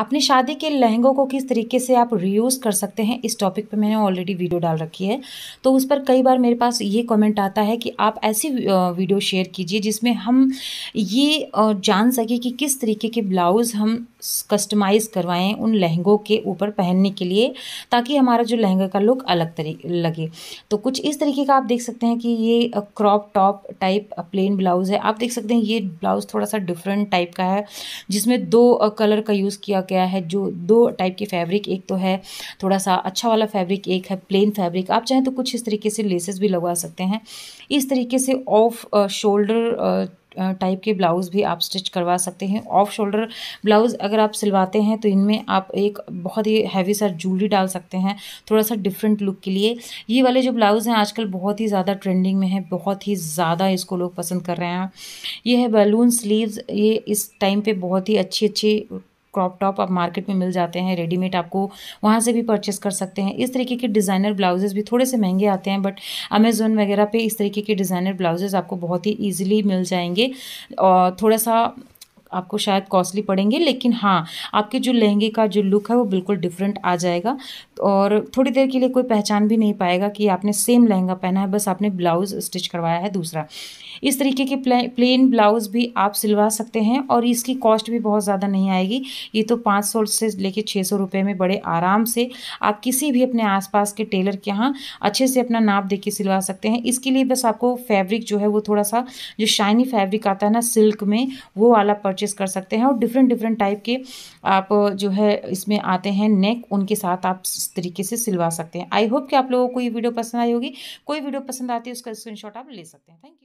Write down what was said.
अपनी शादी के लहंगों को किस तरीके से आप रीयूज़ कर सकते हैं इस टॉपिक पे मैंने ऑलरेडी वीडियो डाल रखी है तो उस पर कई बार मेरे पास ये कमेंट आता है कि आप ऐसी वीडियो शेयर कीजिए जिसमें हम ये जान सकें कि किस तरीके के ब्लाउज़ हम कस्टमाइज़ करवाएं उन लहंगों के ऊपर पहनने के लिए ताकि हमारा जो लहंगा का लुक अलग तरीके लगे तो कुछ इस तरीके का आप देख सकते हैं कि ये crop top type plain blouse है आप देख सकते हैं ये ब्लाउज़ थोड़ा सा डिफरेंट टाइप का है जिसमें दो कलर का यूज़ किया गया है जो दो टाइप के फैब्रिक एक तो है थोड़ा सा अच्छा वाला फैब्रिक एक है प्लेन फैब्रिक आप चाहें तो कुछ इस तरीके से लेसेस भी लगवा सकते हैं इस तरीके से ऑफ शोल्डर टाइप के ब्लाउज़ भी आप स्टिच करवा सकते हैं ऑफ शोल्डर ब्लाउज़ अगर आप सिलवाते हैं तो इनमें आप एक बहुत ही हैवी सा ज्वेलरी डाल सकते हैं थोड़ा सा डिफरेंट लुक के लिए ये वाले जो ब्लाउज़ हैं आजकल बहुत ही ज़्यादा ट्रेंडिंग में है बहुत ही ज़्यादा इसको लोग पसंद कर रहे हैं ये है बैलून स्लीव्स ये इस टाइम पर बहुत ही अच्छी अच्छी क्रॉप टॉप आप मार्केट में मिल जाते हैं रेडीमेड आपको वहाँ से भी परचेस कर सकते हैं इस तरीके के डिज़ाइनर ब्लाउजेज़ भी थोड़े से महंगे आते हैं बट अमेज़ोन वगैरह पे इस तरीके के डिज़ाइनर ब्लाउजेज़ आपको बहुत ही ईजिली मिल जाएंगे और थोड़ा सा आपको शायद कॉस्टली पड़ेंगे लेकिन हाँ आपके जो लहंगे का जो लुक है वो बिल्कुल डिफरेंट आ जाएगा और थोड़ी देर के लिए कोई पहचान भी नहीं पाएगा कि आपने सेम लहंगा पहना है बस आपने ब्लाउज़ स्टिच करवाया है दूसरा इस तरीके के प्ले, प्लेन ब्लाउज़ भी आप सिलवा सकते हैं और इसकी कॉस्ट भी बहुत ज़्यादा नहीं आएगी ये तो पाँच सौ से लेके छः सौ रुपये में बड़े आराम से आप किसी भी अपने आसपास के टेलर के यहाँ अच्छे से अपना नाप दे के सिलवा सकते हैं इसके लिए बस आपको फैब्रिक जो है वो थोड़ा सा जो शाइनी फैब्रिक आता है ना सिल्क में वो वाला परचेज परचेज कर सकते हैं और डिफरेंट डिफरेंट टाइप के आप जो है इसमें आते हैं नेक उनके साथ आप इस तरीके से सिलवा सकते हैं आई होप कि आप लोगों को ये वीडियो पसंद आई होगी कोई वीडियो पसंद आती है उसका स्क्रीनशॉट आप ले सकते हैं थैंक यू